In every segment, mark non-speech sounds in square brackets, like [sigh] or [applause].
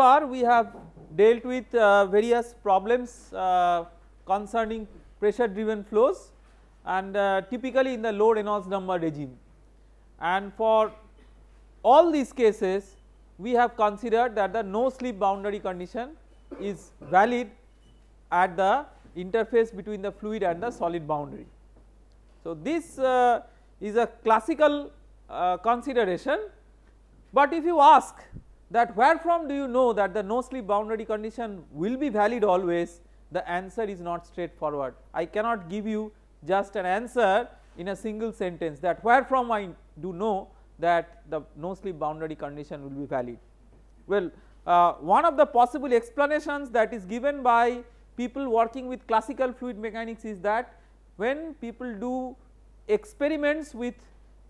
far we have dealt with uh, various problems uh, concerning pressure driven flows and uh, typically in the low Reynolds number regime. And for all these cases we have considered that the no slip boundary condition is valid at the interface between the fluid and the solid boundary. So, this uh, is a classical uh, consideration, but if you ask that where from do you know that the no slip boundary condition will be valid always the answer is not straightforward. I cannot give you just an answer in a single sentence that where from I do know that the no slip boundary condition will be valid. Well, uh, one of the possible explanations that is given by people working with classical fluid mechanics is that when people do experiments with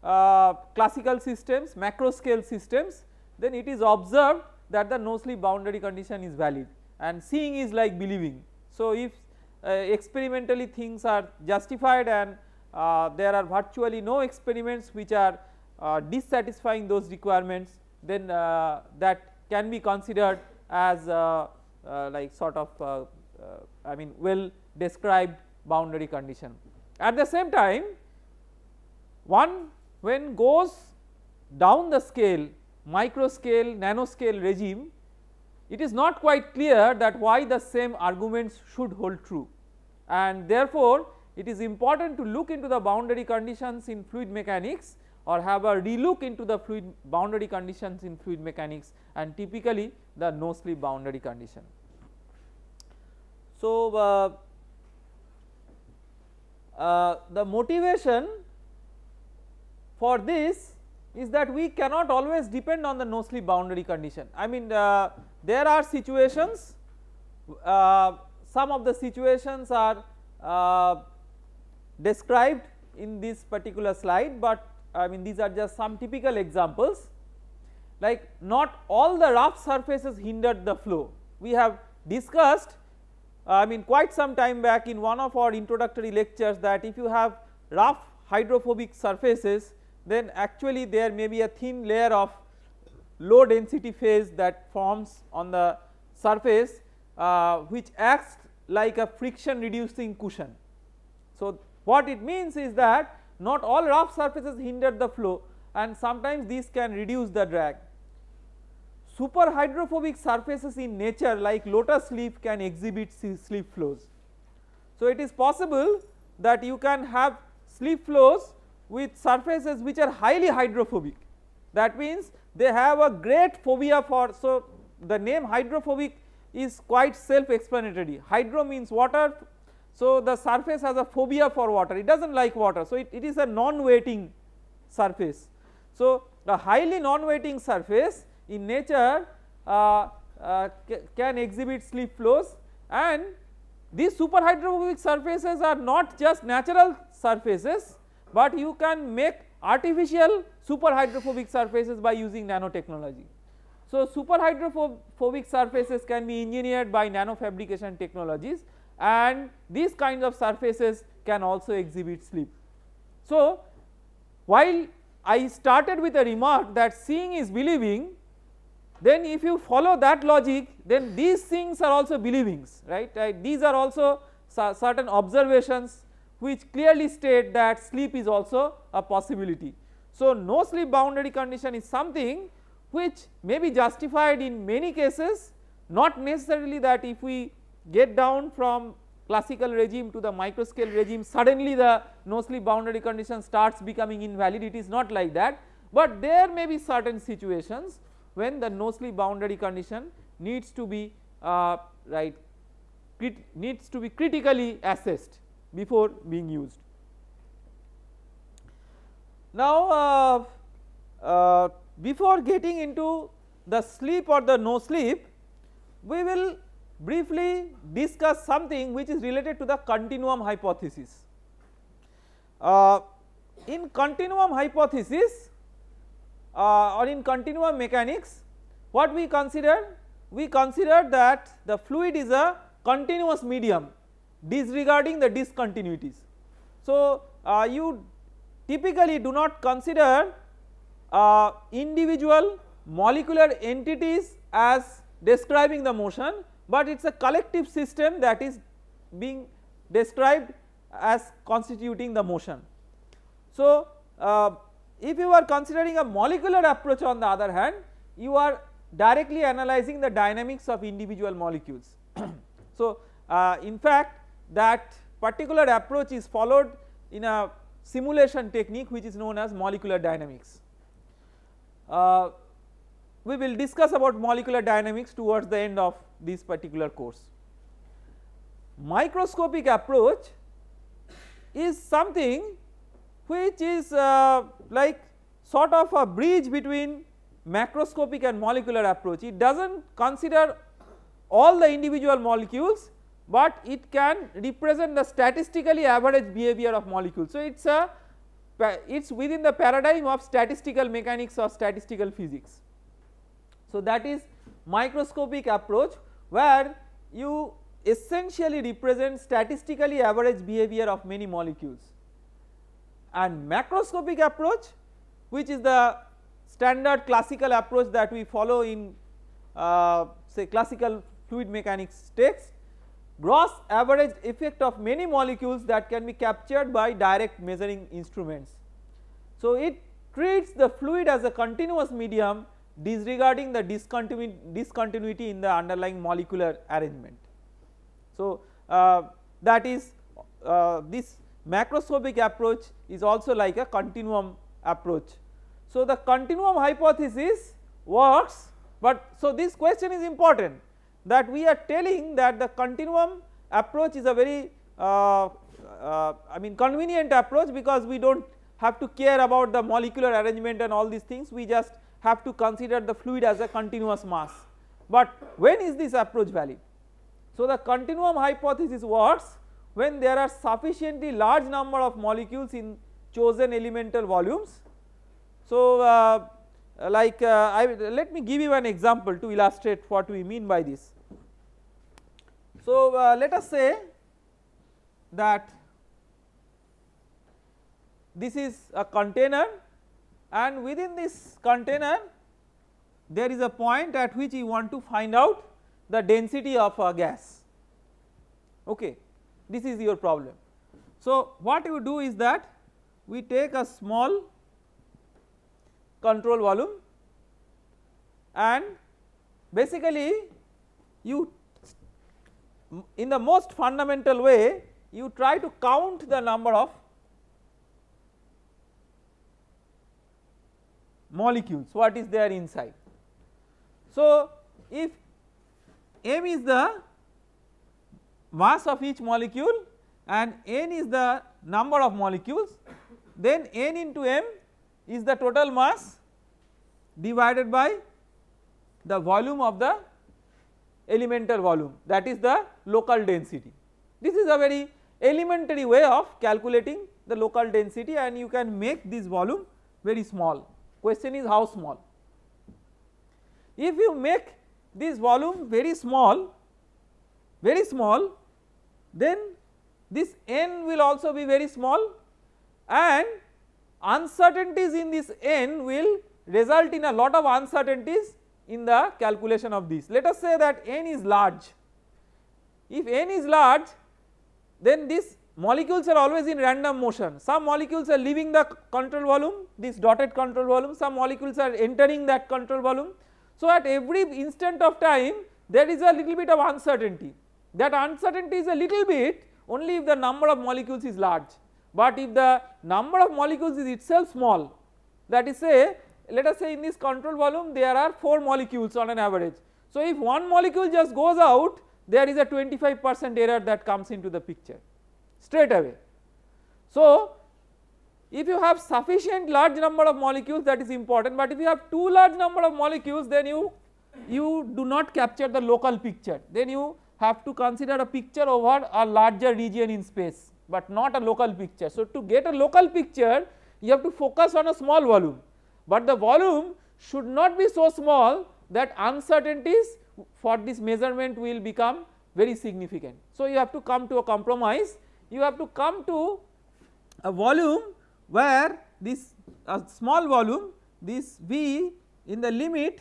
uh, classical systems, macro scale systems, then it is observed that the no slip boundary condition is valid and seeing is like believing. So, if uh, experimentally things are justified and uh, there are virtually no experiments which are uh, dissatisfying those requirements then uh, that can be considered as uh, uh, like sort of I mean well described boundary condition. At the same time one when goes down the scale micro scale, nano scale regime, it is not quite clear that why the same arguments should hold true. And therefore, it is important to look into the boundary conditions in fluid mechanics or have a relook into the fluid boundary conditions in fluid mechanics and typically the no slip boundary condition. So, uh, uh, the motivation for this is that we cannot always depend on the no slip boundary condition. I mean uh, there are situations, uh, some of the situations are uh, described in this particular slide, but I mean these are just some typical examples like not all the rough surfaces hindered the flow. We have discussed I mean quite some time back in one of our introductory lectures that if you have rough hydrophobic surfaces then actually there may be a thin layer of low density phase that forms on the surface uh, which acts like a friction reducing cushion. So, what it means is that not all rough surfaces hinder the flow and sometimes these can reduce the drag. Super hydrophobic surfaces in nature like lotus leaf can exhibit slip flows. So, it is possible that you can have slip flows with surfaces which are highly hydrophobic. That means they have a great phobia for, so the name hydrophobic is quite self explanatory. Hydro means water, so the surface has a phobia for water, it does not like water. So, it, it is a non weighting surface. So, a highly non weighting surface in nature uh, uh, can exhibit slip flows and these superhydrophobic surfaces are not just natural surfaces but you can make artificial super hydrophobic surfaces by using nanotechnology. So, super hydrophobic surfaces can be engineered by nanofabrication technologies and these kinds of surfaces can also exhibit slip. So, while I started with a remark that seeing is believing, then if you follow that logic, then these things are also believings, right. right? Uh, these are also certain observations which clearly state that sleep is also a possibility. So, no sleep boundary condition is something which may be justified in many cases not necessarily that if we get down from classical regime to the microscale regime suddenly the no sleep boundary condition starts becoming invalid it is not like that, but there may be certain situations when the no sleep boundary condition needs to be uh, right needs to be critically assessed before being used. Now, uh, uh, before getting into the sleep or the no sleep, we will briefly discuss something which is related to the continuum hypothesis. Uh, in continuum hypothesis uh, or in continuum mechanics, what we consider? We consider that the fluid is a continuous medium disregarding the discontinuities. So, uh, you typically do not consider uh, individual molecular entities as describing the motion, but it is a collective system that is being described as constituting the motion. So, uh, if you are considering a molecular approach on the other hand, you are directly analyzing the dynamics of individual molecules. [clears throat] so, uh, in fact that particular approach is followed in a simulation technique which is known as molecular dynamics. Uh, we will discuss about molecular dynamics towards the end of this particular course. Microscopic approach is something which is uh, like sort of a bridge between macroscopic and molecular approach. It does not consider all the individual molecules, but it can represent the statistically average behavior of molecules. So, it is a it is within the paradigm of statistical mechanics or statistical physics. So, that is microscopic approach where you essentially represent statistically average behavior of many molecules and macroscopic approach which is the standard classical approach that we follow in uh, say classical fluid mechanics texts gross average effect of many molecules that can be captured by direct measuring instruments. So, it treats the fluid as a continuous medium disregarding the discontinuity in the underlying molecular arrangement. So, uh, that is uh, this macroscopic approach is also like a continuum approach. So, the continuum hypothesis works, but so this question is important that we are telling that the continuum approach is a very uh, uh, I mean convenient approach because we do not have to care about the molecular arrangement and all these things we just have to consider the fluid as a continuous mass. But when is this approach valid? So, the continuum hypothesis works when there are sufficiently large number of molecules in chosen elemental volumes. So, uh, like uh, I, let me give you an example to illustrate what we mean by this. So, uh, let us say that this is a container and within this container there is a point at which you want to find out the density of a gas. Okay. This is your problem. So, what you do is that we take a small control volume and basically you in the most fundamental way you try to count the number of molecules what is there inside. So, if m is the mass of each molecule and n is the number of molecules then n into m is the total mass divided by the volume of the elemental volume that is the local density. This is a very elementary way of calculating the local density and you can make this volume very small. Question is how small? If you make this volume very small, very small then this n will also be very small and uncertainties in this n will result in a lot of uncertainties in the calculation of this. Let us say that n is large. If n is large then these molecules are always in random motion. Some molecules are leaving the control volume this dotted control volume some molecules are entering that control volume. So, at every instant of time there is a little bit of uncertainty that uncertainty is a little bit only if the number of molecules is large, but if the number of molecules is itself small that is say let us say in this control volume there are 4 molecules on an average. So, if one molecule just goes out there is a 25 percent error that comes into the picture straight away. So, if you have sufficient large number of molecules that is important, but if you have too large number of molecules then you, you do not capture the local picture, then you have to consider a picture over a larger region in space, but not a local picture. So, to get a local picture you have to focus on a small volume but the volume should not be so small that uncertainties for this measurement will become very significant. So, you have to come to a compromise, you have to come to a volume where this a small volume this V in the limit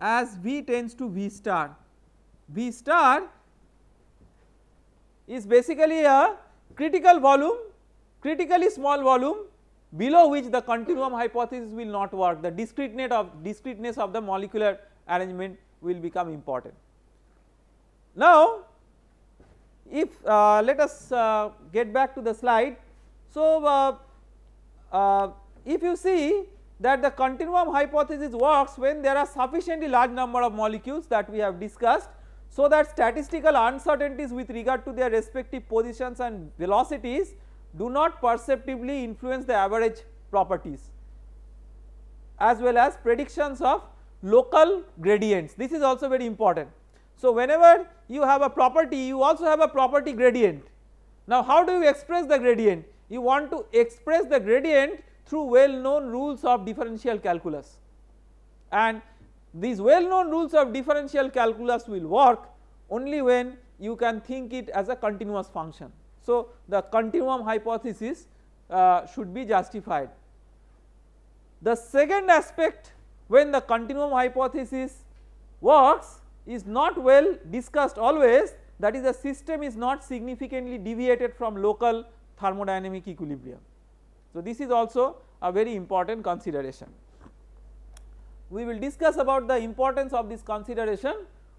as V tends to V star. V star is basically a critical volume, critically small volume below which the continuum hypothesis will not work the discreteness of discreteness of the molecular arrangement will become important. Now, if uh, let us uh, get back to the slide. So, uh, uh, if you see that the continuum hypothesis works when there are sufficiently large number of molecules that we have discussed. So, that statistical uncertainties with regard to their respective positions and velocities do not perceptibly influence the average properties as well as predictions of local gradients. This is also very important. So, whenever you have a property you also have a property gradient. Now, how do you express the gradient? You want to express the gradient through well known rules of differential calculus and these well known rules of differential calculus will work only when you can think it as a continuous function. So, the continuum hypothesis uh, should be justified. The second aspect when the continuum hypothesis works is not well discussed always that is the system is not significantly deviated from local thermodynamic equilibrium. So, this is also a very important consideration. We will discuss about the importance of this consideration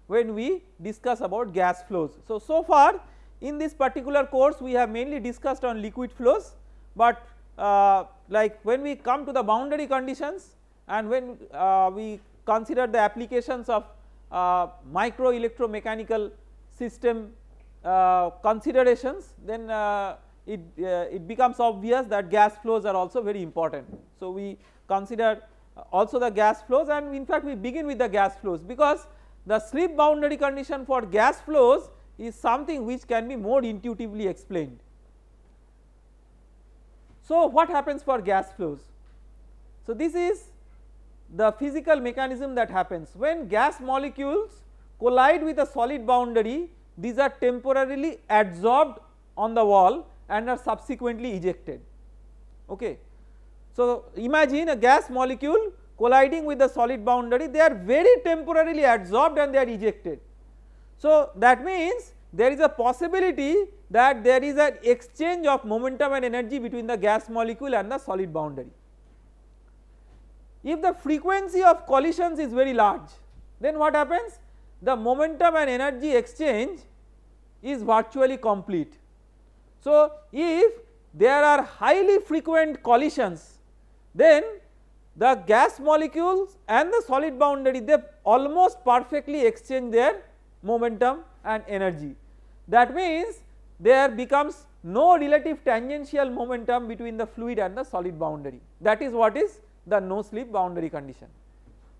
when we discuss about gas flows. So, so far in this particular course we have mainly discussed on liquid flows, but uh, like when we come to the boundary conditions and when uh, we consider the applications of uh, micro electromechanical system uh, considerations then uh, it, uh, it becomes obvious that gas flows are also very important. So, we consider also the gas flows and in fact we begin with the gas flows because the slip boundary condition for gas flows is something which can be more intuitively explained. So, what happens for gas flows? So, this is the physical mechanism that happens when gas molecules collide with a solid boundary these are temporarily adsorbed on the wall and are subsequently ejected. Okay. So, imagine a gas molecule colliding with the solid boundary they are very temporarily adsorbed and they are ejected. So, that means there is a possibility that there is an exchange of momentum and energy between the gas molecule and the solid boundary. If the frequency of collisions is very large then what happens? The momentum and energy exchange is virtually complete. So, if there are highly frequent collisions then the gas molecules and the solid boundary they almost perfectly exchange their momentum and energy. That means there becomes no relative tangential momentum between the fluid and the solid boundary that is what is the no slip boundary condition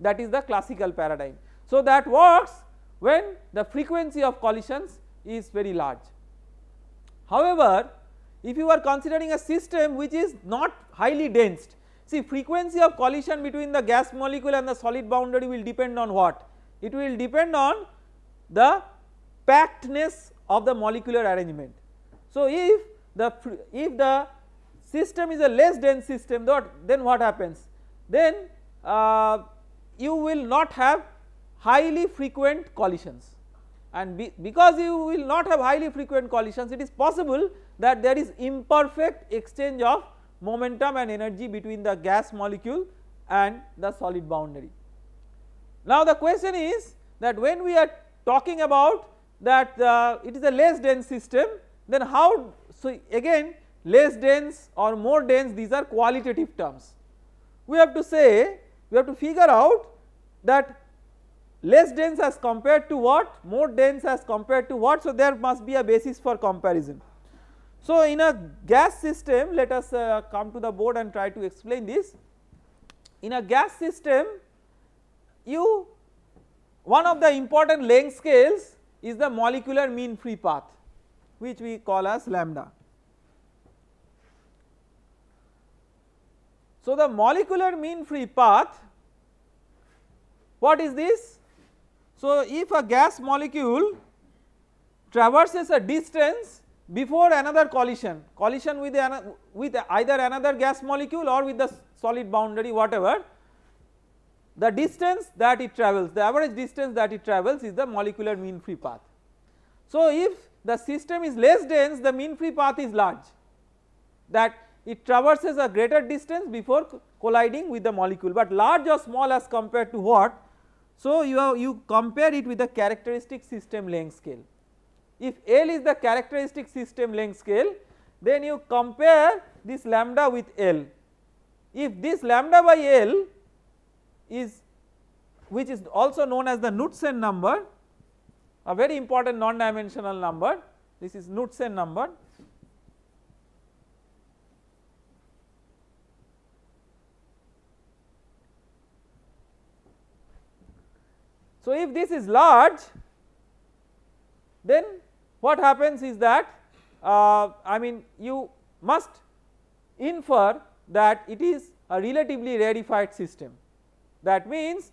that is the classical paradigm. So, that works when the frequency of collisions is very large. However, if you are considering a system which is not highly dense, see frequency of collision between the gas molecule and the solid boundary will depend on what? It will depend on the packedness of the molecular arrangement. So, if the if the system is a less dense system then what happens then uh, you will not have highly frequent collisions and be, because you will not have highly frequent collisions it is possible that there is imperfect exchange of momentum and energy between the gas molecule and the solid boundary. Now the question is that when we are talking about that uh, it is a less dense system then how so again less dense or more dense these are qualitative terms. We have to say we have to figure out that less dense as compared to what more dense as compared to what so there must be a basis for comparison. So, in a gas system let us uh, come to the board and try to explain this. In a gas system you one of the important length scales is the molecular mean free path which we call as lambda. So, the molecular mean free path what is this? So, if a gas molecule traverses a distance before another collision, collision with, with either another gas molecule or with the solid boundary whatever the distance that it travels the average distance that it travels is the molecular mean free path. So, if the system is less dense the mean free path is large that it traverses a greater distance before colliding with the molecule, but large or small as compared to what. So, you, have, you compare it with the characteristic system length scale. If L is the characteristic system length scale then you compare this lambda with L. If this lambda by L is which is also known as the Knudsen number a very important non dimensional number this is Knudsen number. So, if this is large then what happens is that uh, I mean you must infer that it is a relatively rarefied system. That means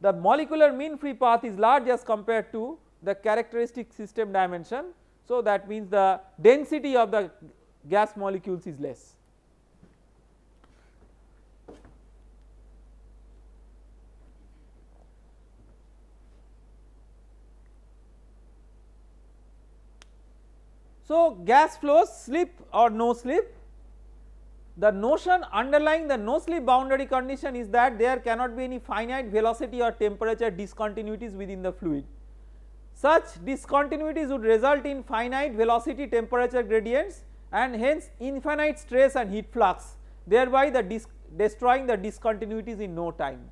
the molecular mean free path is large as compared to the characteristic system dimension. So, that means the density of the gas molecules is less. So, gas flows slip or no slip the notion underlying the no slip boundary condition is that there cannot be any finite velocity or temperature discontinuities within the fluid. Such discontinuities would result in finite velocity temperature gradients and hence infinite stress and heat flux thereby the destroying the discontinuities in no time.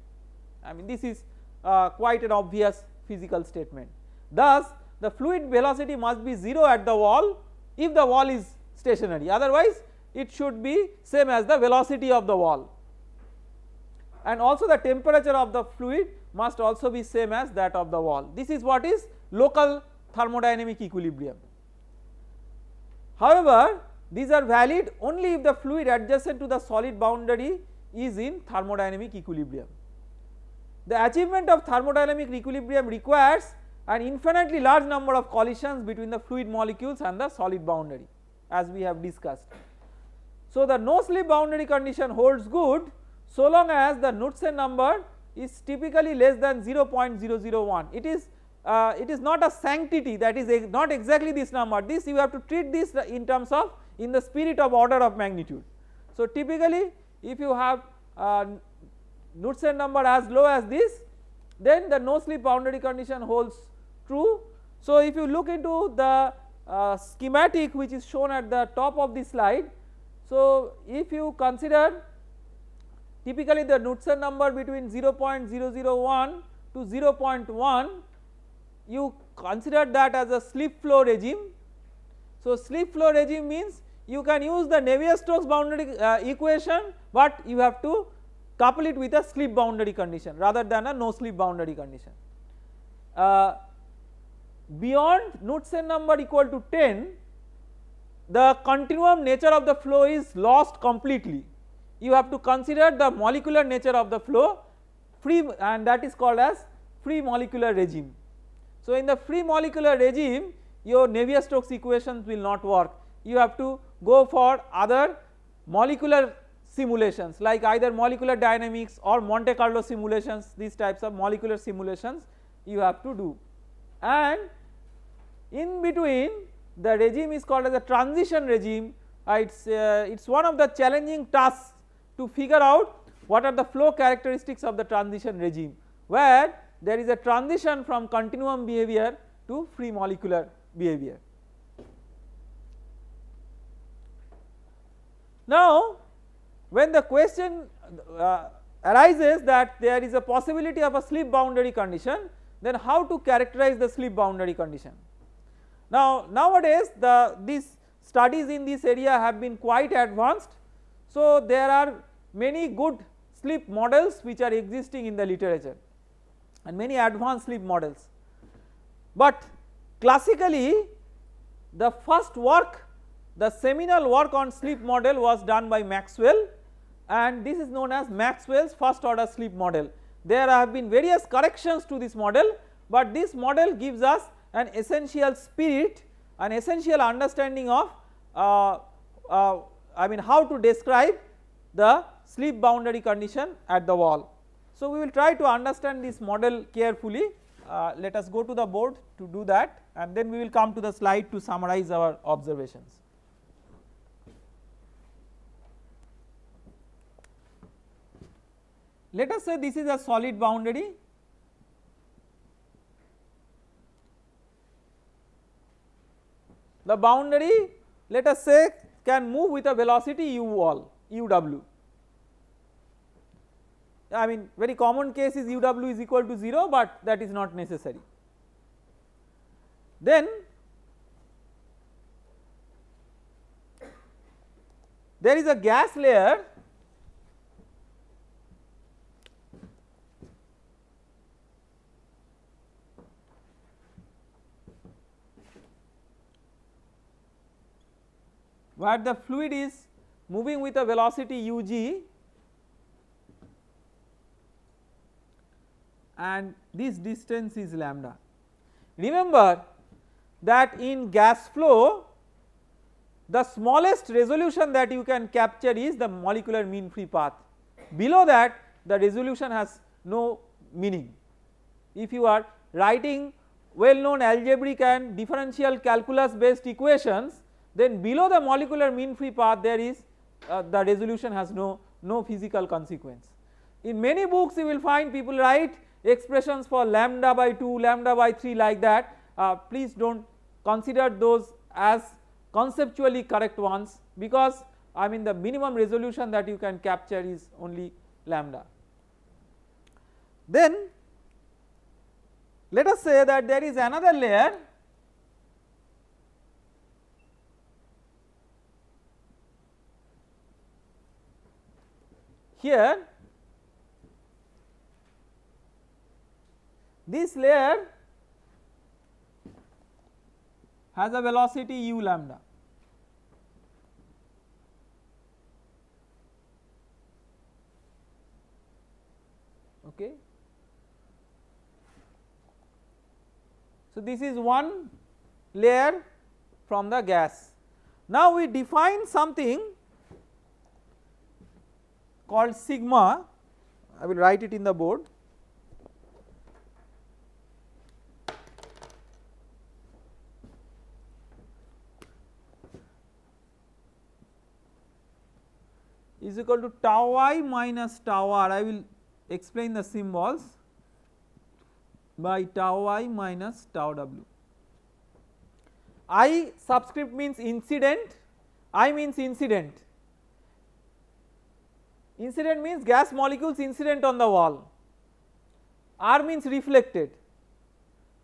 I mean this is uh, quite an obvious physical statement. Thus the fluid velocity must be 0 at the wall if the wall is stationary otherwise it should be same as the velocity of the wall and also the temperature of the fluid must also be same as that of the wall. This is what is local thermodynamic equilibrium. However, these are valid only if the fluid adjacent to the solid boundary is in thermodynamic equilibrium. The achievement of thermodynamic equilibrium requires an infinitely large number of collisions between the fluid molecules and the solid boundary as we have discussed. So, the no slip boundary condition holds good so long as the Knudsen number is typically less than 0.001. It is uh, it is not a sanctity that is a, not exactly this number this you have to treat this in terms of in the spirit of order of magnitude. So, typically if you have uh, Knudsen number as low as this then the no slip boundary condition holds true. So, if you look into the uh, schematic which is shown at the top of the slide so, if you consider typically the Knudsen number between 0.001 to 0.1 you consider that as a slip flow regime. So, slip flow regime means you can use the Navier-Stokes boundary uh, equation, but you have to couple it with a slip boundary condition rather than a no slip boundary condition. Uh, beyond Knudsen number equal to 10 the continuum nature of the flow is lost completely. You have to consider the molecular nature of the flow free and that is called as free molecular regime. So, in the free molecular regime your Navier-Stokes equations will not work. You have to go for other molecular simulations like either molecular dynamics or Monte Carlo simulations these types of molecular simulations you have to do. And in between the regime is called as a transition regime uh, it is uh, it is one of the challenging tasks to figure out what are the flow characteristics of the transition regime where there is a transition from continuum behavior to free molecular behavior. Now, when the question uh, arises that there is a possibility of a slip boundary condition then how to characterize the slip boundary condition. Now nowadays the these studies in this area have been quite advanced. So there are many good sleep models which are existing in the literature and many advanced sleep models. But classically the first work the seminal work on sleep model was done by Maxwell and this is known as Maxwell's first order sleep model. There have been various corrections to this model, but this model gives us an essential spirit, an essential understanding of uh, uh, I mean how to describe the slip boundary condition at the wall. So, we will try to understand this model carefully. Uh, let us go to the board to do that and then we will come to the slide to summarize our observations. Let us say this is a solid boundary the boundary let us say can move with a velocity u all u w. I mean very common case is u w is equal to 0, but that is not necessary. Then there is a gas layer where the fluid is moving with a velocity ug and this distance is lambda. Remember that in gas flow the smallest resolution that you can capture is the molecular mean free path. Below that the resolution has no meaning. If you are writing well known algebraic and differential calculus based equations then below the molecular mean free path there is uh, the resolution has no, no physical consequence. In many books you will find people write expressions for lambda by 2, lambda by 3 like that, uh, please do not consider those as conceptually correct ones because I mean the minimum resolution that you can capture is only lambda. Then let us say that there is another layer Here this layer has a velocity u lambda. Okay. So, this is one layer from the gas. Now, we define something called sigma, I will write it in the board. is equal to tau i minus tau r. I will explain the symbols by tau i minus tau w. I subscript means incident, I means incident Incident means gas molecules incident on the wall, R means reflected.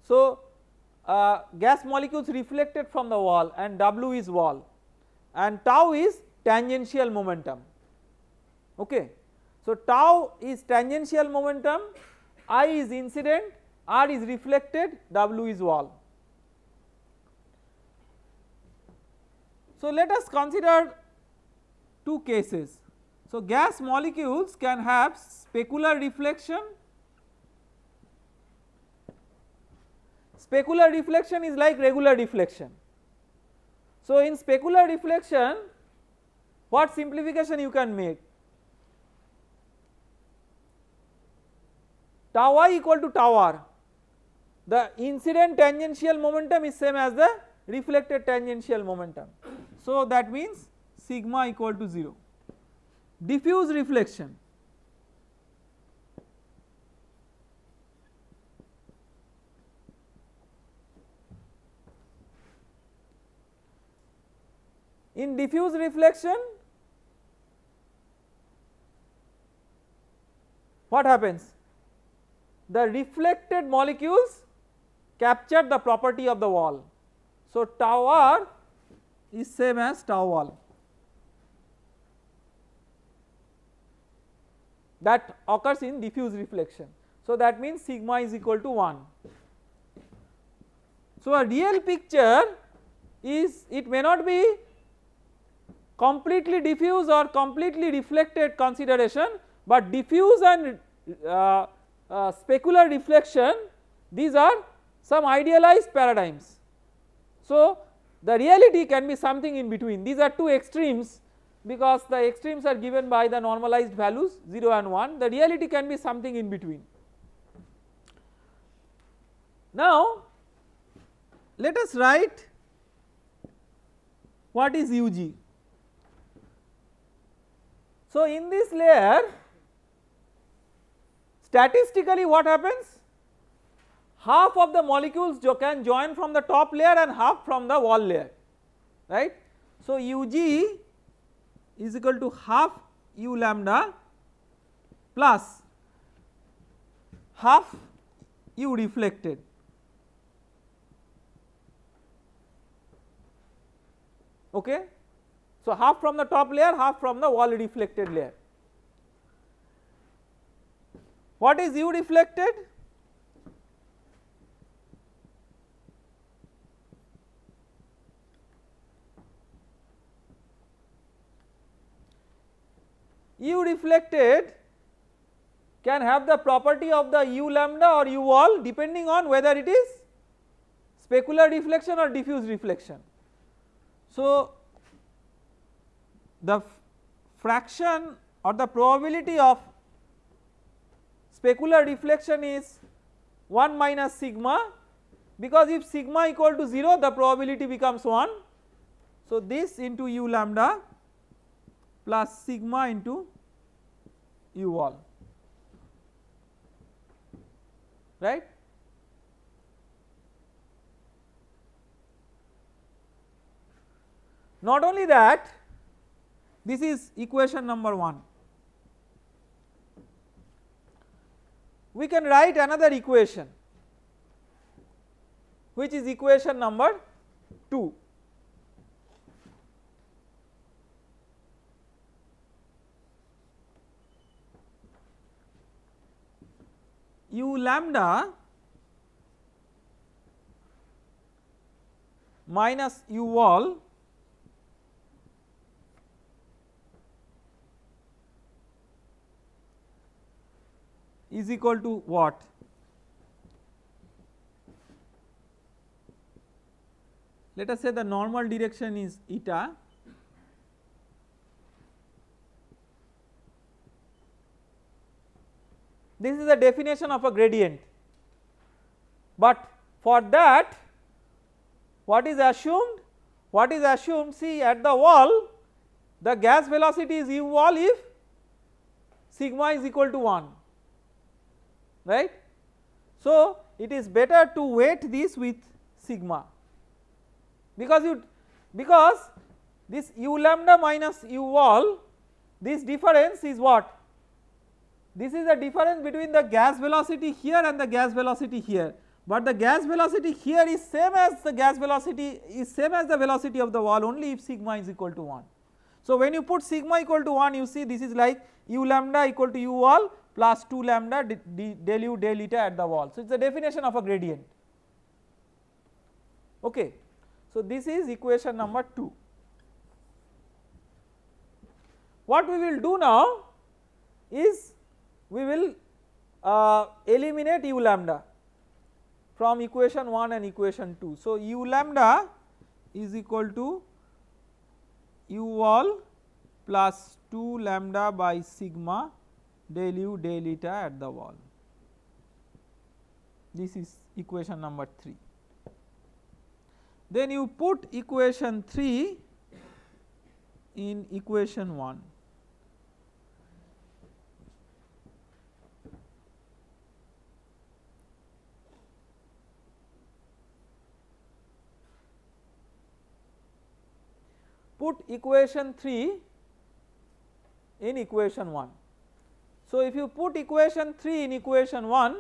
So, uh, gas molecules reflected from the wall and W is wall and tau is tangential momentum. Okay. So, tau is tangential momentum, I is incident, R is reflected, W is wall. So, let us consider two cases. So, gas molecules can have specular reflection. Specular reflection is like regular reflection. So, in specular reflection what simplification you can make? Tau i equal to tau r. The incident tangential momentum is same as the reflected tangential momentum. So, that means sigma equal to 0 diffuse reflection. In diffuse reflection, what happens? The reflected molecules capture the property of the wall. So, tau r is same as tau wall. that occurs in diffuse reflection. So, that means sigma is equal to 1. So, a real picture is it may not be completely diffuse or completely reflected consideration, but diffuse and uh, uh, specular reflection these are some idealized paradigms. So, the reality can be something in between these are two extremes because the extremes are given by the normalized values 0 and 1 the reality can be something in between. Now let us write what is UG. So in this layer statistically what happens half of the molecules can join from the top layer and half from the wall layer right. So UG is equal to half u lambda plus half u reflected. Okay. So, half from the top layer half from the wall reflected layer. What is u reflected? u reflected can have the property of the u lambda or u all depending on whether it is specular reflection or diffuse reflection. So, the fraction or the probability of specular reflection is 1 minus sigma because if sigma equal to 0 the probability becomes 1. So, this into u lambda plus sigma into u all right. Not only that this is equation number 1. We can write another equation which is equation number 2. u lambda minus u wall is equal to what? Let us say the normal direction is eta This is the definition of a gradient, but for that what is assumed? What is assumed? See at the wall the gas velocity is u wall if sigma is equal to 1 right. So, it is better to weight this with sigma because you because this u lambda minus u wall this difference is what this is the difference between the gas velocity here and the gas velocity here, but the gas velocity here is same as the gas velocity is same as the velocity of the wall only if sigma is equal to 1. So, when you put sigma equal to 1 you see this is like u lambda equal to u wall plus 2 lambda d, d, del u del eta at the wall. So, it is the definition of a gradient. Okay. So, this is equation number 2. What we will do now is we will uh, eliminate u lambda from equation 1 and equation 2. So, u lambda is equal to u all plus 2 lambda by sigma del u del eta at the wall. This is equation number 3. Then you put equation 3 in equation 1. put equation 3 in equation 1. So, if you put equation 3 in equation 1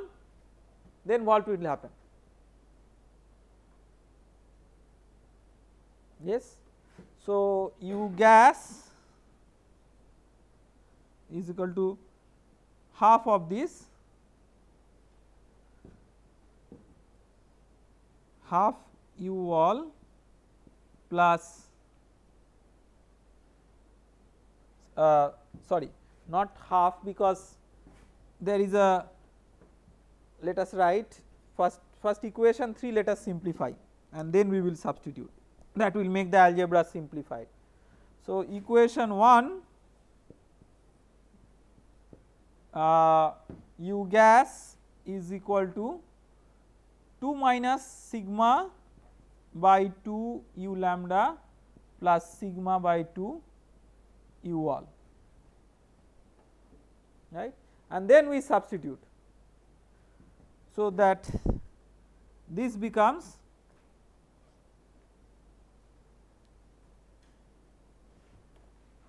then what will happen? Yes. So, U gas is equal to half of this half U wall plus uh, sorry not half because there is a let us write first first equation 3 let us simplify and then we will substitute that will make the algebra simplified. So, equation 1 uh, u gas is equal to 2 minus sigma by 2 u lambda plus sigma by 2 u all right and then we substitute. So, that this becomes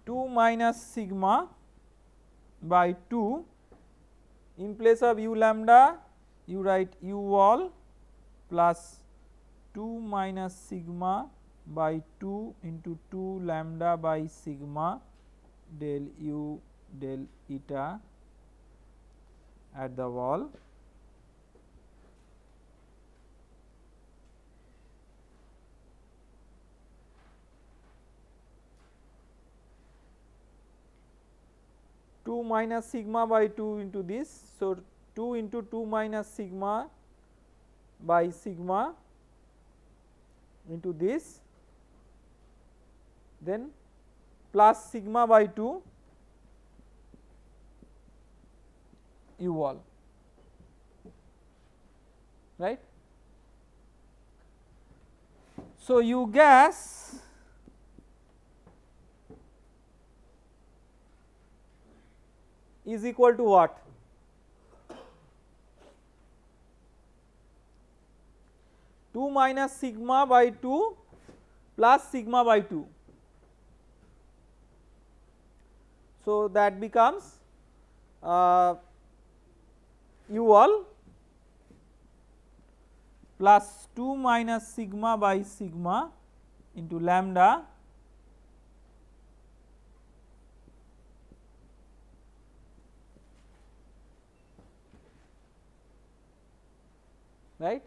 two minus sigma by 2 in place of u lambda you write u all plus 2 minus sigma by 2 into 2 lambda by sigma del u del eta at the wall two minus sigma by 2 into this. So, 2 into 2 minus sigma by sigma into this then plus sigma by 2 u all right. So, you gas is equal to what? Two minus sigma by two plus sigma by two. So, that becomes uh, u all plus 2 minus sigma by sigma into lambda right.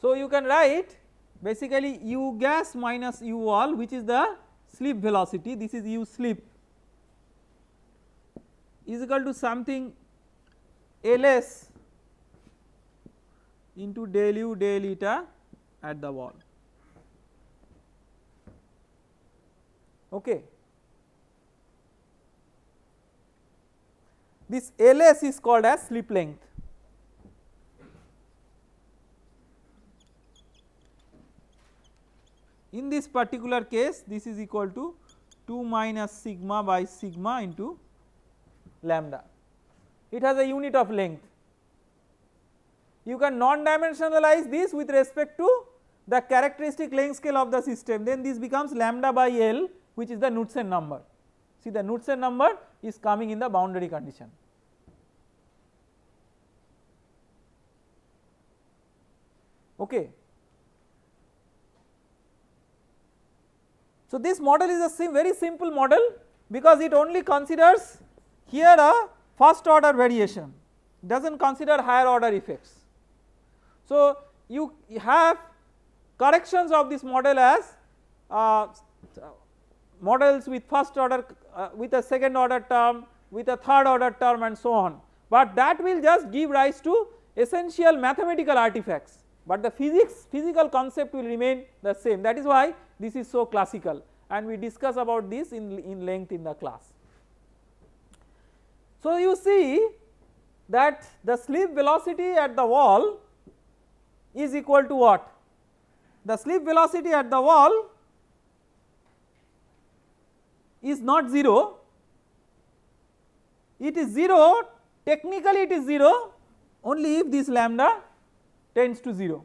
So, you can write basically u gas minus u all which is the slip velocity this is u slip is equal to something ls into del u del eta at the wall. Okay. This ls is called as slip length In this particular case this is equal to 2 minus sigma by sigma into lambda. It has a unit of length. You can non dimensionalize this with respect to the characteristic length scale of the system then this becomes lambda by L which is the Knudsen number. See the Knudsen number is coming in the boundary condition. Okay. So, this model is a sim very simple model because it only considers here a first order variation does not consider higher order effects. So, you have corrections of this model as uh, models with first order uh, with a second order term with a third order term and so on, but that will just give rise to essential mathematical artifacts but the physics physical concept will remain the same that is why this is so classical and we discuss about this in, in length in the class. So, you see that the slip velocity at the wall is equal to what? The slip velocity at the wall is not 0, it is 0 technically it is 0 only if this lambda tends to 0.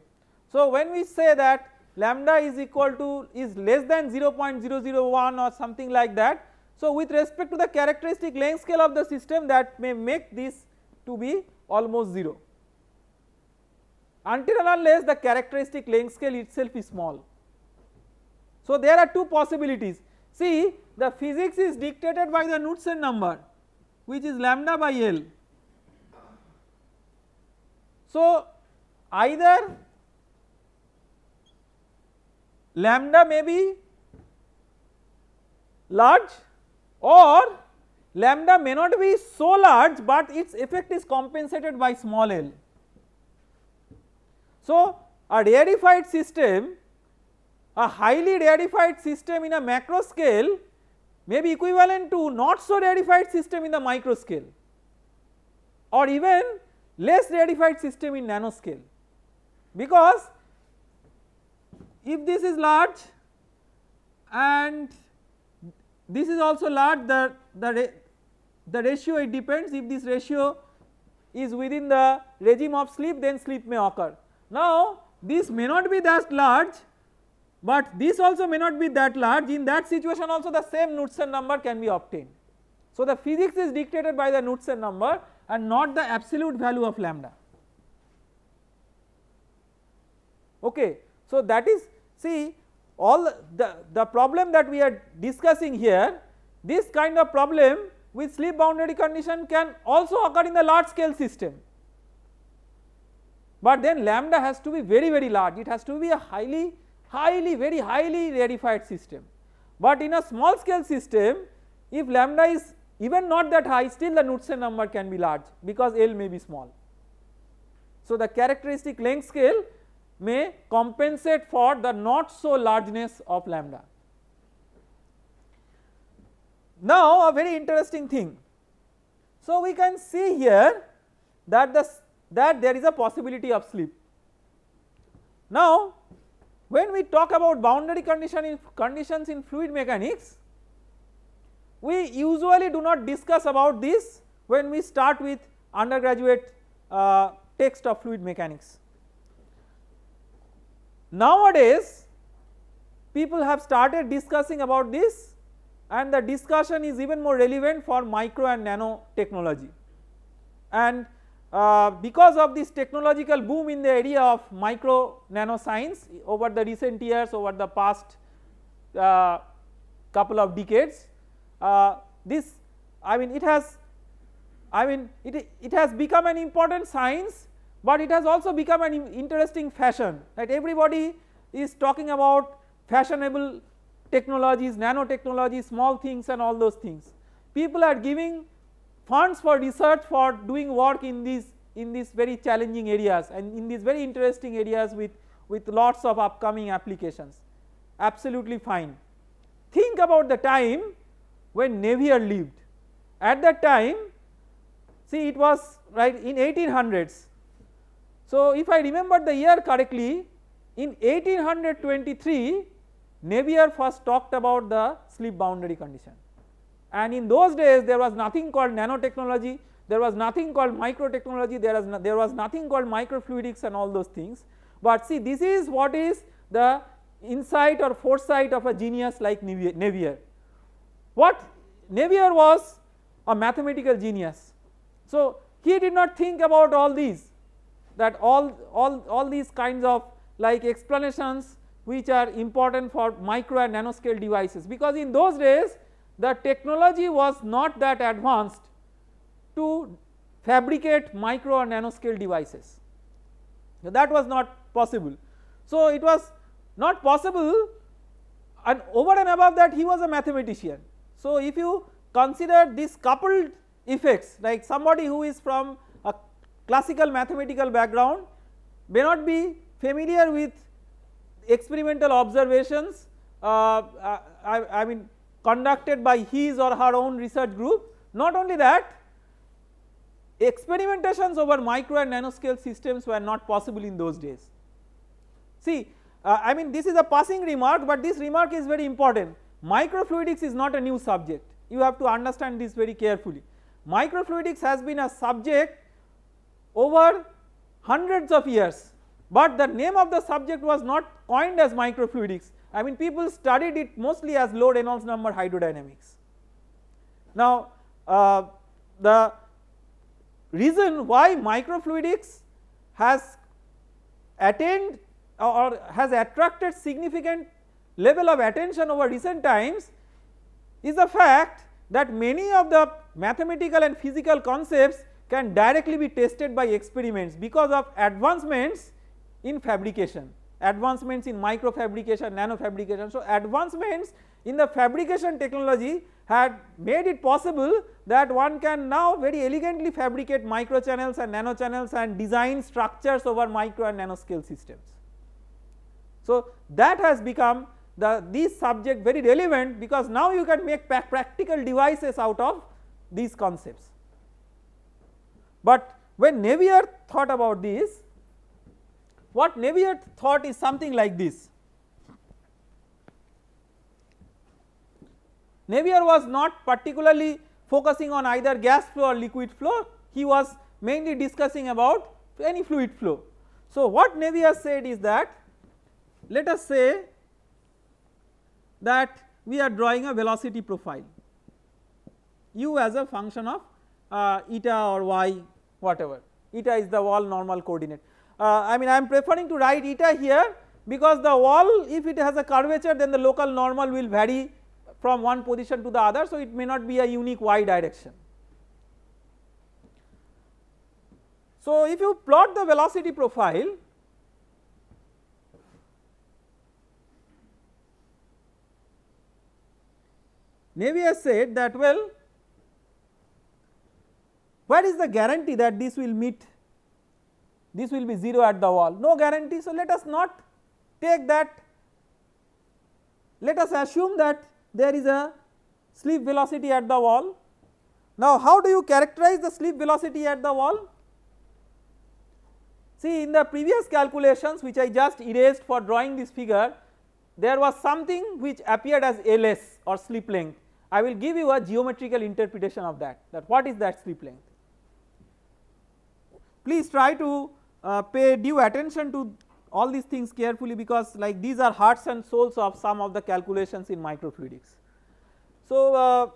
So, when we say that lambda is equal to is less than 0.001 or something like that. So, with respect to the characteristic length scale of the system that may make this to be almost 0 until and unless the characteristic length scale itself is small. So, there are two possibilities see the physics is dictated by the Knudsen number which is lambda by L. So, either lambda may be large or lambda may not be so large, but its effect is compensated by small l. So, a rarefied system, a highly rarefied system in a macro scale may be equivalent to not so rarefied system in the micro scale or even less rarefied system in nano scale because if this is large and this is also large the, the, the ratio it depends if this ratio is within the regime of sleep then sleep may occur. Now this may not be that large but this also may not be that large in that situation also the same Knudsen number can be obtained. So the physics is dictated by the Knudsen number and not the absolute value of lambda. Okay. So, that is see all the, the problem that we are discussing here this kind of problem with slip boundary condition can also occur in the large scale system. But then lambda has to be very very large it has to be a highly highly very highly rarefied system. But in a small scale system if lambda is even not that high still the Knudsen number can be large because L may be small. So, the characteristic length scale may compensate for the not so largeness of lambda. Now, a very interesting thing. So, we can see here that the that there is a possibility of slip. Now, when we talk about boundary condition in conditions in fluid mechanics, we usually do not discuss about this when we start with undergraduate uh, text of fluid mechanics. Nowadays, people have started discussing about this and the discussion is even more relevant for micro and nano technology. And uh, because of this technological boom in the area of micro nano science over the recent years over the past uh, couple of decades, uh, this I mean it has I mean it, it has become an important science but it has also become an interesting fashion that everybody is talking about fashionable technologies, nanotechnology, small things and all those things. People are giving funds for research for doing work in these in these very challenging areas and in these very interesting areas with, with lots of upcoming applications absolutely fine. Think about the time when Navier lived at that time see it was right in 1800s so, if I remember the year correctly in 1823 Navier first talked about the slip boundary condition and in those days there was nothing called nanotechnology, there was nothing called microtechnology, there was, no, there was nothing called microfluidics and all those things. But see this is what is the insight or foresight of a genius like Navier. What Navier was a mathematical genius. So, he did not think about all these that all, all, all these kinds of like explanations which are important for micro and nanoscale devices because in those days the technology was not that advanced to fabricate micro and nanoscale devices. So, that was not possible. So, it was not possible and over and above that he was a mathematician. So, if you consider these coupled effects like somebody who is from classical mathematical background may not be familiar with experimental observations uh, uh, I, I, mean conducted by his or her own research group. Not only that experimentations over micro and nanoscale systems were not possible in those days. See uh, I mean this is a passing remark but this remark is very important. Microfluidics is not a new subject you have to understand this very carefully. Microfluidics has been a subject over hundreds of years, but the name of the subject was not coined as microfluidics. I mean people studied it mostly as low Reynolds number hydrodynamics. Now uh, the reason why microfluidics has attained or has attracted significant level of attention over recent times is the fact that many of the mathematical and physical concepts can directly be tested by experiments because of advancements in fabrication, advancements in micro fabrication, nano fabrication. So, advancements in the fabrication technology had made it possible that one can now very elegantly fabricate micro channels and nano channels and design structures over micro and nano scale systems. So, that has become the this subject very relevant because now you can make practical devices out of these concepts. But when Navier thought about this, what Navier thought is something like this. Navier was not particularly focusing on either gas flow or liquid flow, he was mainly discussing about any fluid flow. So, what Navier said is that let us say that we are drawing a velocity profile u as a function of uh, eta or y whatever eta is the wall normal coordinate. Uh, I mean I am preferring to write eta here because the wall if it has a curvature then the local normal will vary from one position to the other. So, it may not be a unique y direction. So, if you plot the velocity profile Navier said that well where is the guarantee that this will meet, this will be 0 at the wall? No guarantee. So, let us not take that, let us assume that there is a slip velocity at the wall. Now, how do you characterize the slip velocity at the wall? See in the previous calculations which I just erased for drawing this figure, there was something which appeared as LS or slip length. I will give you a geometrical interpretation of that, that what is that slip length. Please try to uh, pay due attention to all these things carefully because like these are hearts and souls of some of the calculations in microfluidics. So, uh,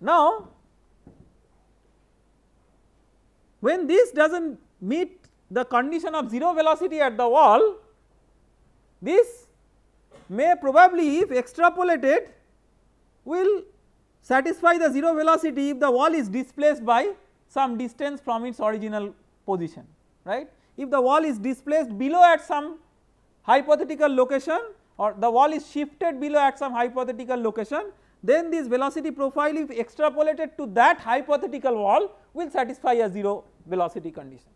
now when this does not meet the condition of 0 velocity at the wall, this may probably if extrapolated will satisfy the 0 velocity if the wall is displaced by some distance from its original position right. If the wall is displaced below at some hypothetical location or the wall is shifted below at some hypothetical location then this velocity profile if extrapolated to that hypothetical wall will satisfy a 0 velocity condition.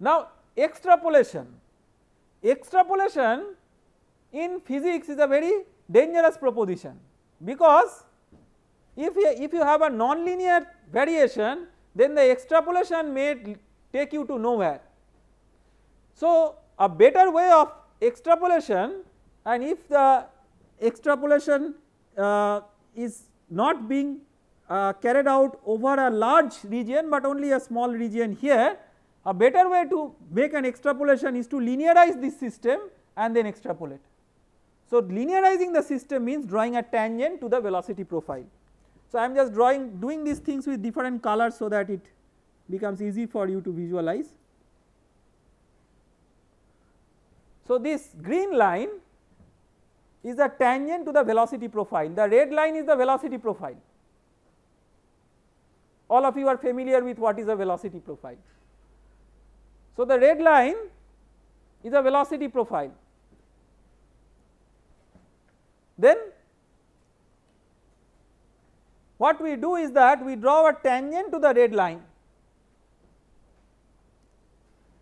Now extrapolation, extrapolation in physics is a very dangerous proposition because if you, if you have a nonlinear variation then the extrapolation may take you to nowhere. So, a better way of extrapolation and if the extrapolation uh, is not being uh, carried out over a large region, but only a small region here, a better way to make an extrapolation is to linearize this system and then extrapolate. So, linearizing the system means drawing a tangent to the velocity profile. So, I am just drawing doing these things with different colors so that it becomes easy for you to visualize. So, this green line is the tangent to the velocity profile, the red line is the velocity profile. All of you are familiar with what is a velocity profile. So, the red line is a velocity profile. Then what we do is that we draw a tangent to the red line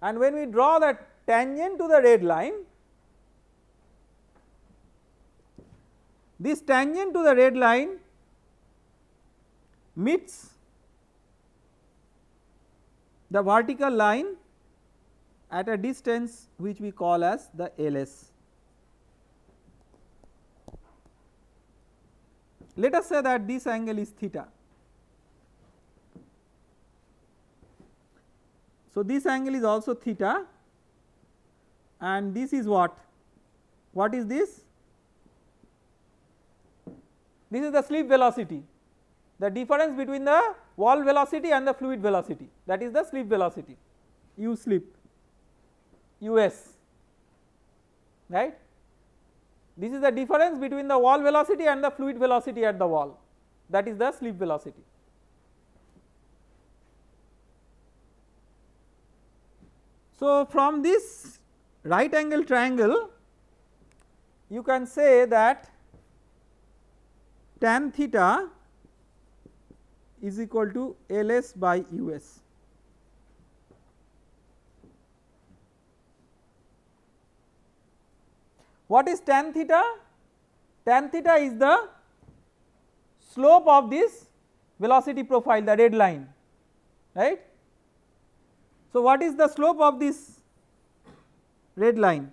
and when we draw the tangent to the red line, this tangent to the red line meets the vertical line at a distance which we call as the LS. Let us say that this angle is theta. So, this angle is also theta and this is what? What is this? This is the slip velocity, the difference between the wall velocity and the fluid velocity that is the slip velocity, u slip, us, right. This is the difference between the wall velocity and the fluid velocity at the wall that is the slip velocity. So, from this right angle triangle you can say that tan theta is equal to L s by U s. What is tan theta? Tan theta is the slope of this velocity profile the red line right. So, what is the slope of this red line?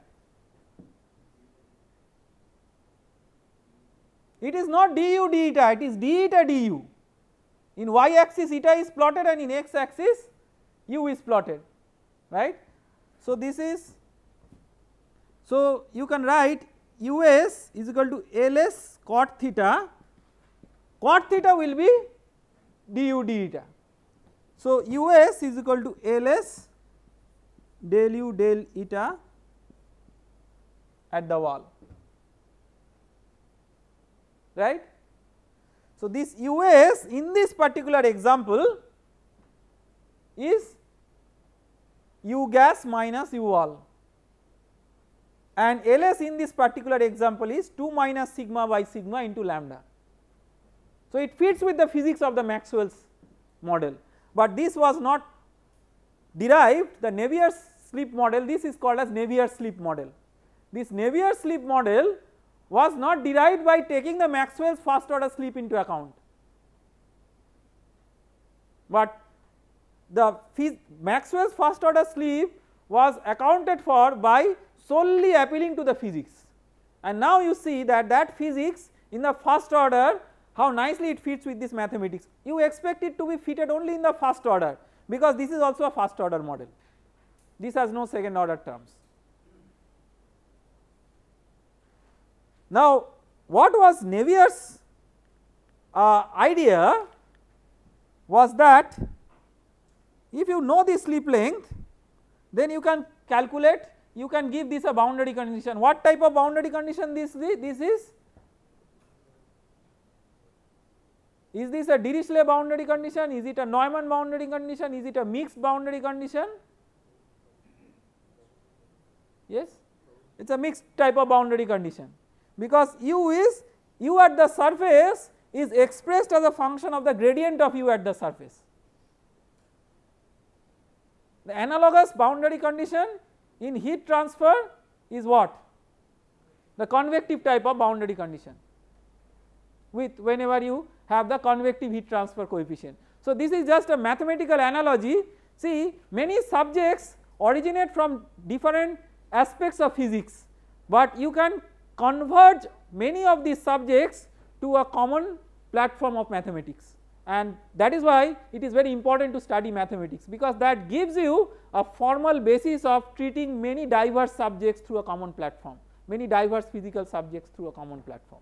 It is not du d eta it is d eta du in y axis eta is plotted and in x axis u is plotted right. So, this is so, you can write US is equal to LS cot theta, cot theta will be du d eta. So, US is equal to LS del u del eta at the wall right. So, this US in this particular example is u gas minus u wall and Ls in this particular example is 2 minus sigma by sigma into lambda. So, it fits with the physics of the Maxwell's model, but this was not derived the Navier slip model this is called as Navier slip model. This Navier slip model was not derived by taking the Maxwell's first order slip into account, but the Maxwell's first order slip was accounted for by solely appealing to the physics and now you see that that physics in the first order how nicely it fits with this mathematics. You expect it to be fitted only in the first order because this is also a first order model. This has no second order terms. Now, what was Navier's uh, idea was that if you know the slip length then you can calculate you can give this a boundary condition. What type of boundary condition this, this is? Is this a Dirichlet boundary condition? Is it a Neumann boundary condition? Is it a mixed boundary condition? Yes, it is a mixed type of boundary condition because u is u at the surface is expressed as a function of the gradient of u at the surface. The analogous boundary condition in heat transfer is what? The convective type of boundary condition with whenever you have the convective heat transfer coefficient. So, this is just a mathematical analogy. See many subjects originate from different aspects of physics, but you can converge many of these subjects to a common platform of mathematics and that is why it is very important to study mathematics because that gives you a formal basis of treating many diverse subjects through a common platform, many diverse physical subjects through a common platform.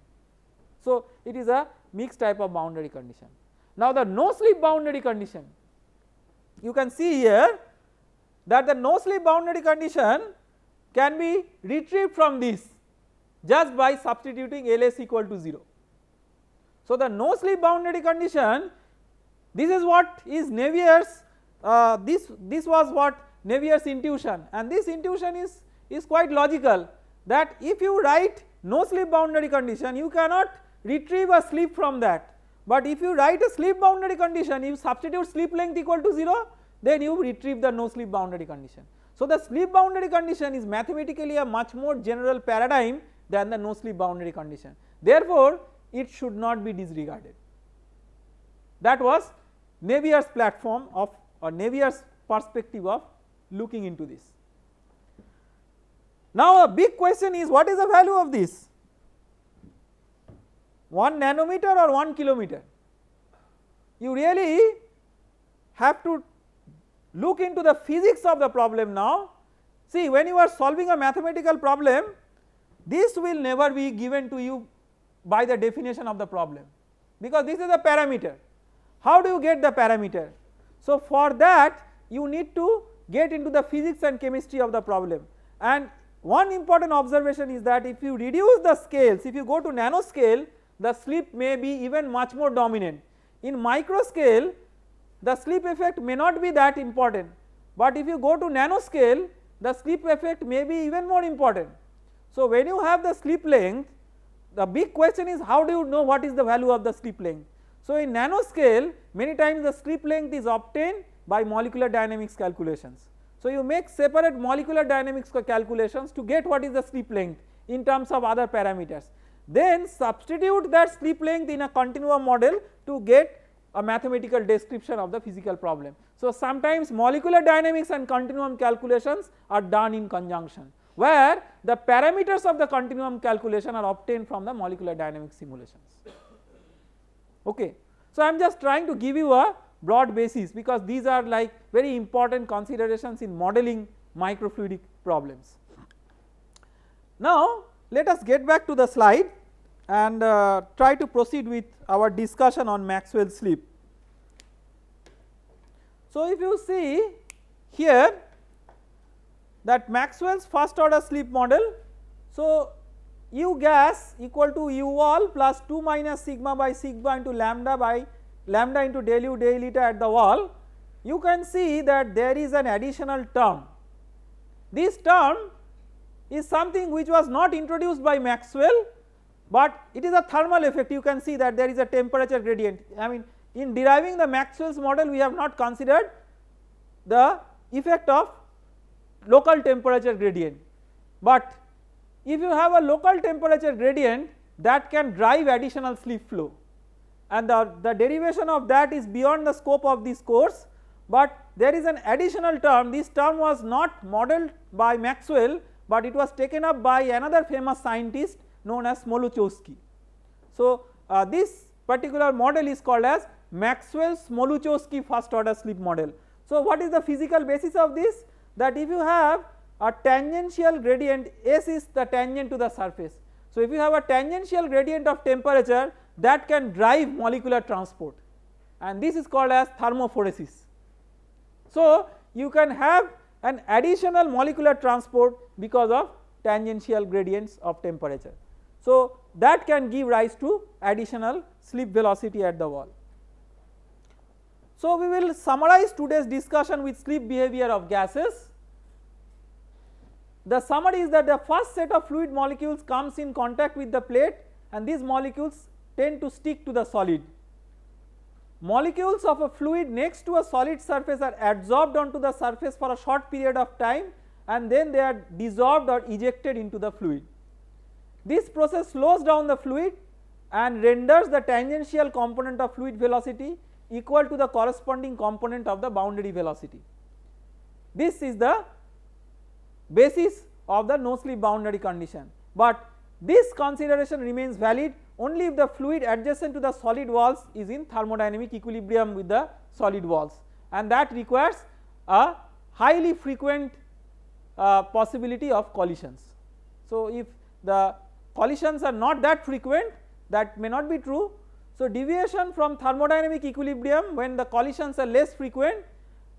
So, it is a mixed type of boundary condition. Now, the no slip boundary condition, you can see here that the no slip boundary condition can be retrieved from this just by substituting L s equal to 0. So, the no slip boundary condition this is what is Navier's uh, this this was what Navier's intuition and this intuition is is quite logical that if you write no slip boundary condition you cannot retrieve a slip from that. But if you write a slip boundary condition you substitute slip length equal to 0 then you retrieve the no slip boundary condition. So, the slip boundary condition is mathematically a much more general paradigm than the no slip boundary condition. Therefore, it should not be disregarded. That was Navier's platform of or Navier's perspective of looking into this. Now, a big question is what is the value of this 1 nanometer or 1 kilometer? You really have to look into the physics of the problem now. See when you are solving a mathematical problem this will never be given to you by the definition of the problem because this is a parameter. How do you get the parameter? So, for that you need to get into the physics and chemistry of the problem and one important observation is that if you reduce the scales, if you go to nano scale the slip may be even much more dominant. In micro scale the slip effect may not be that important, but if you go to nano scale the slip effect may be even more important. So, when you have the slip length the big question is how do you know what is the value of the slip length. So, in nanoscale many times the slip length is obtained by molecular dynamics calculations. So, you make separate molecular dynamics calculations to get what is the slip length in terms of other parameters. Then substitute that slip length in a continuum model to get a mathematical description of the physical problem. So, sometimes molecular dynamics and continuum calculations are done in conjunction where the parameters of the continuum calculation are obtained from the molecular dynamic simulations. Okay. So, I am just trying to give you a broad basis because these are like very important considerations in modeling microfluidic problems. Now, let us get back to the slide and uh, try to proceed with our discussion on Maxwell's slip. So, if you see here that Maxwell's first order sleep model. So, u gas equal to u all plus 2 minus sigma by sigma into lambda by lambda into del u del eta at the wall, you can see that there is an additional term. This term is something which was not introduced by Maxwell, but it is a thermal effect you can see that there is a temperature gradient. I mean in deriving the Maxwell's model we have not considered the effect of local temperature gradient. But if you have a local temperature gradient that can drive additional slip flow and the, the derivation of that is beyond the scope of this course, but there is an additional term this term was not modeled by Maxwell, but it was taken up by another famous scientist known as Smoluchowski. So, uh, this particular model is called as Maxwell Smoluchowski first order slip model. So, what is the physical basis of this? that if you have a tangential gradient S is the tangent to the surface. So, if you have a tangential gradient of temperature that can drive molecular transport and this is called as thermophoresis. So, you can have an additional molecular transport because of tangential gradients of temperature. So, that can give rise to additional slip velocity at the wall. So, we will summarize today's discussion with slip behavior of gases the summary is that the first set of fluid molecules comes in contact with the plate and these molecules tend to stick to the solid. Molecules of a fluid next to a solid surface are adsorbed onto the surface for a short period of time and then they are dissolved or ejected into the fluid. This process slows down the fluid and renders the tangential component of fluid velocity equal to the corresponding component of the boundary velocity. This is the basis of the no slip boundary condition, but this consideration remains valid only if the fluid adjacent to the solid walls is in thermodynamic equilibrium with the solid walls and that requires a highly frequent uh, possibility of collisions. So, if the collisions are not that frequent that may not be true. So, deviation from thermodynamic equilibrium when the collisions are less frequent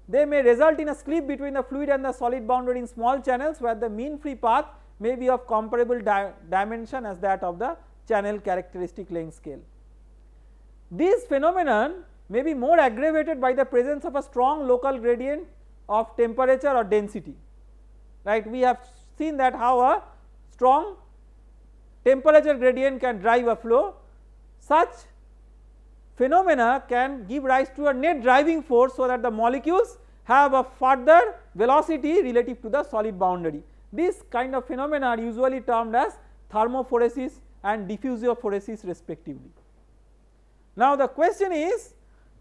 they may result in a slip between the fluid and the solid boundary in small channels where the mean free path may be of comparable di dimension as that of the channel characteristic length scale. This phenomenon may be more aggravated by the presence of a strong local gradient of temperature or density, right. We have seen that how a strong temperature gradient can drive a flow. Such phenomena can give rise to a net driving force so that the molecules have a further velocity relative to the solid boundary. This kind of phenomena are usually termed as thermophoresis and diffusiophoresis respectively. Now, the question is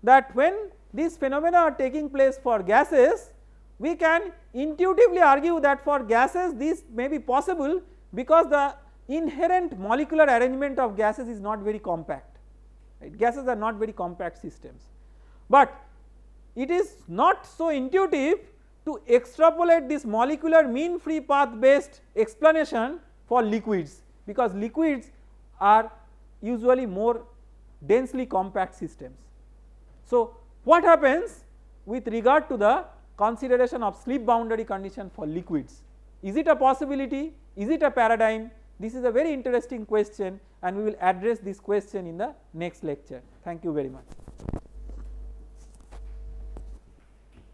that when these phenomena are taking place for gases, we can intuitively argue that for gases this may be possible because the inherent molecular arrangement of gases is not very compact right. Gases are not very compact systems, but it is not so intuitive to extrapolate this molecular mean free path based explanation for liquids because liquids are usually more densely compact systems. So, what happens with regard to the consideration of slip boundary condition for liquids? Is it a possibility? Is it a paradigm? This is a very interesting question and we will address this question in the next lecture. Thank you very much.